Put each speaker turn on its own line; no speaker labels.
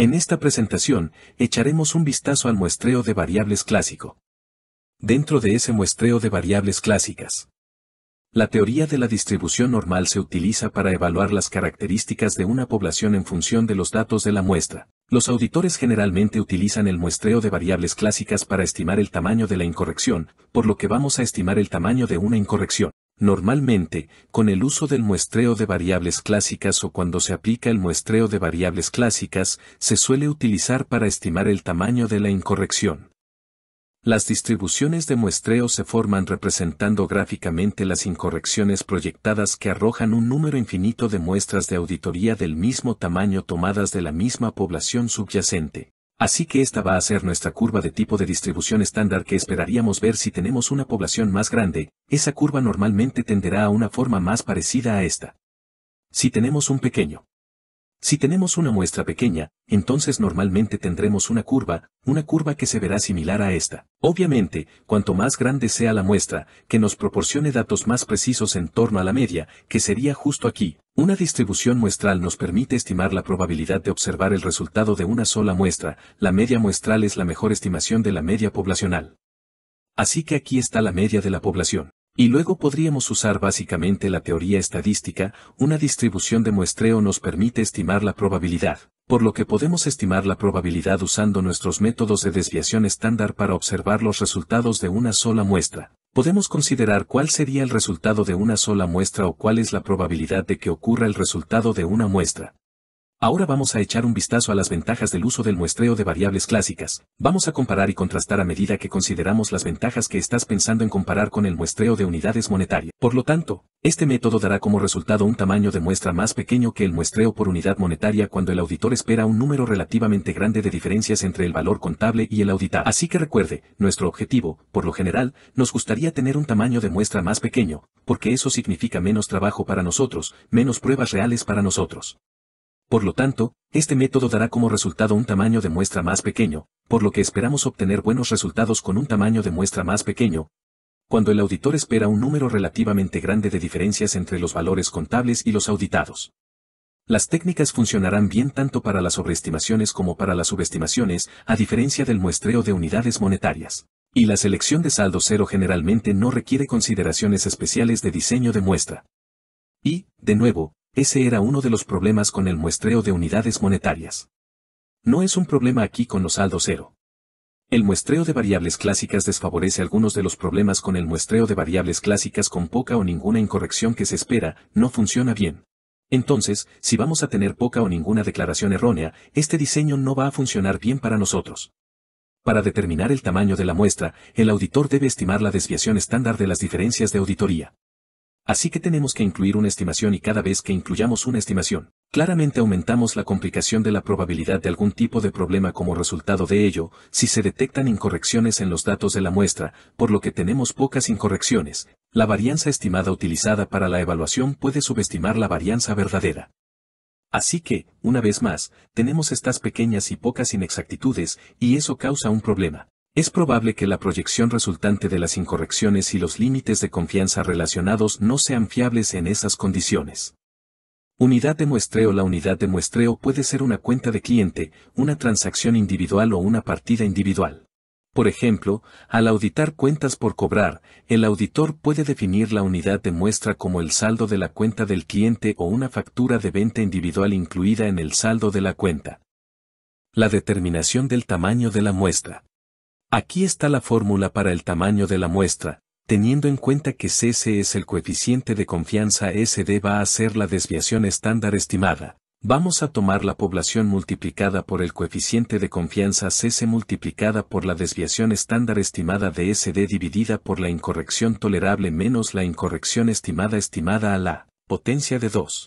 En esta presentación, echaremos un vistazo al muestreo de variables clásico. Dentro de ese muestreo de variables clásicas, la teoría de la distribución normal se utiliza para evaluar las características de una población en función de los datos de la muestra. Los auditores generalmente utilizan el muestreo de variables clásicas para estimar el tamaño de la incorrección, por lo que vamos a estimar el tamaño de una incorrección normalmente, con el uso del muestreo de variables clásicas o cuando se aplica el muestreo de variables clásicas, se suele utilizar para estimar el tamaño de la incorrección. Las distribuciones de muestreo se forman representando gráficamente las incorrecciones proyectadas que arrojan un número infinito de muestras de auditoría del mismo tamaño tomadas de la misma población subyacente. Así que esta va a ser nuestra curva de tipo de distribución estándar que esperaríamos ver si tenemos una población más grande, esa curva normalmente tenderá a una forma más parecida a esta. Si tenemos un pequeño. Si tenemos una muestra pequeña, entonces normalmente tendremos una curva, una curva que se verá similar a esta. Obviamente, cuanto más grande sea la muestra, que nos proporcione datos más precisos en torno a la media, que sería justo aquí, una distribución muestral nos permite estimar la probabilidad de observar el resultado de una sola muestra, la media muestral es la mejor estimación de la media poblacional. Así que aquí está la media de la población. Y luego podríamos usar básicamente la teoría estadística, una distribución de muestreo nos permite estimar la probabilidad, por lo que podemos estimar la probabilidad usando nuestros métodos de desviación estándar para observar los resultados de una sola muestra, podemos considerar cuál sería el resultado de una sola muestra o cuál es la probabilidad de que ocurra el resultado de una muestra, Ahora vamos a echar un vistazo a las ventajas del uso del muestreo de variables clásicas. Vamos a comparar y contrastar a medida que consideramos las ventajas que estás pensando en comparar con el muestreo de unidades monetarias. Por lo tanto, este método dará como resultado un tamaño de muestra más pequeño que el muestreo por unidad monetaria cuando el auditor espera un número relativamente grande de diferencias entre el valor contable y el auditado. Así que recuerde, nuestro objetivo, por lo general, nos gustaría tener un tamaño de muestra más pequeño, porque eso significa menos trabajo para nosotros, menos pruebas reales para nosotros. Por lo tanto, este método dará como resultado un tamaño de muestra más pequeño, por lo que esperamos obtener buenos resultados con un tamaño de muestra más pequeño. Cuando el auditor espera un número relativamente grande de diferencias entre los valores contables y los auditados. Las técnicas funcionarán bien tanto para las sobreestimaciones como para las subestimaciones, a diferencia del muestreo de unidades monetarias. Y la selección de saldo cero generalmente no requiere consideraciones especiales de diseño de muestra. Y, de nuevo, ese era uno de los problemas con el muestreo de unidades monetarias. No es un problema aquí con los saldos cero. El muestreo de variables clásicas desfavorece algunos de los problemas con el muestreo de variables clásicas con poca o ninguna incorrección que se espera, no funciona bien. Entonces, si vamos a tener poca o ninguna declaración errónea, este diseño no va a funcionar bien para nosotros. Para determinar el tamaño de la muestra, el auditor debe estimar la desviación estándar de las diferencias de auditoría. Así que tenemos que incluir una estimación y cada vez que incluyamos una estimación, claramente aumentamos la complicación de la probabilidad de algún tipo de problema como resultado de ello, si se detectan incorrecciones en los datos de la muestra, por lo que tenemos pocas incorrecciones. La varianza estimada utilizada para la evaluación puede subestimar la varianza verdadera. Así que, una vez más, tenemos estas pequeñas y pocas inexactitudes, y eso causa un problema. Es probable que la proyección resultante de las incorrecciones y los límites de confianza relacionados no sean fiables en esas condiciones. Unidad de muestreo La unidad de muestreo puede ser una cuenta de cliente, una transacción individual o una partida individual. Por ejemplo, al auditar cuentas por cobrar, el auditor puede definir la unidad de muestra como el saldo de la cuenta del cliente o una factura de venta individual incluida en el saldo de la cuenta. La determinación del tamaño de la muestra. Aquí está la fórmula para el tamaño de la muestra, teniendo en cuenta que CC es el coeficiente de confianza SD va a ser la desviación estándar estimada. Vamos a tomar la población multiplicada por el coeficiente de confianza CC multiplicada por la desviación estándar estimada de SD dividida por la incorrección tolerable menos la incorrección estimada estimada a la potencia de 2.